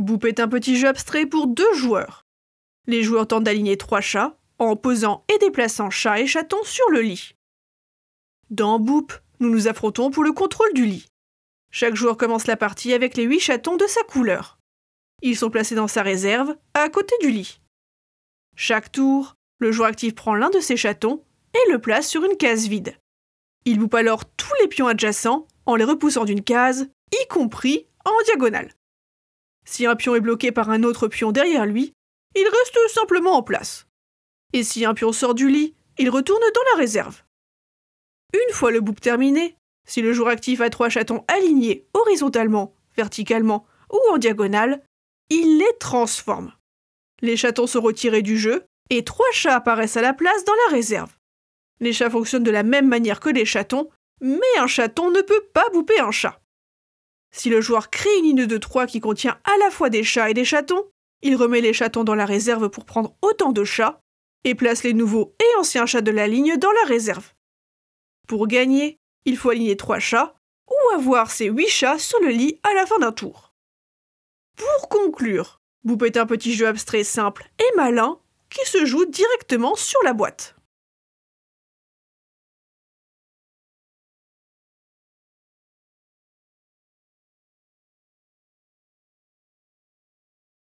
Boop est un petit jeu abstrait pour deux joueurs. Les joueurs tentent d'aligner trois chats en posant et déplaçant chats et chatons sur le lit. Dans Boop, nous nous affrontons pour le contrôle du lit. Chaque joueur commence la partie avec les huit chatons de sa couleur. Ils sont placés dans sa réserve, à côté du lit. Chaque tour, le joueur actif prend l'un de ses chatons et le place sur une case vide. Il boupe alors tous les pions adjacents en les repoussant d'une case, y compris en diagonale. Si un pion est bloqué par un autre pion derrière lui, il reste simplement en place. Et si un pion sort du lit, il retourne dans la réserve. Une fois le boop terminé, si le joueur actif a trois chatons alignés horizontalement, verticalement ou en diagonale, il les transforme. Les chatons sont retirés du jeu et trois chats apparaissent à la place dans la réserve. Les chats fonctionnent de la même manière que les chatons, mais un chaton ne peut pas bouper un chat. Si le joueur crée une ligne de 3 qui contient à la fois des chats et des chatons, il remet les chatons dans la réserve pour prendre autant de chats et place les nouveaux et anciens chats de la ligne dans la réserve. Pour gagner, il faut aligner 3 chats ou avoir ses 8 chats sur le lit à la fin d'un tour. Pour conclure, Boop est un petit jeu abstrait simple et malin qui se joue directement sur la boîte.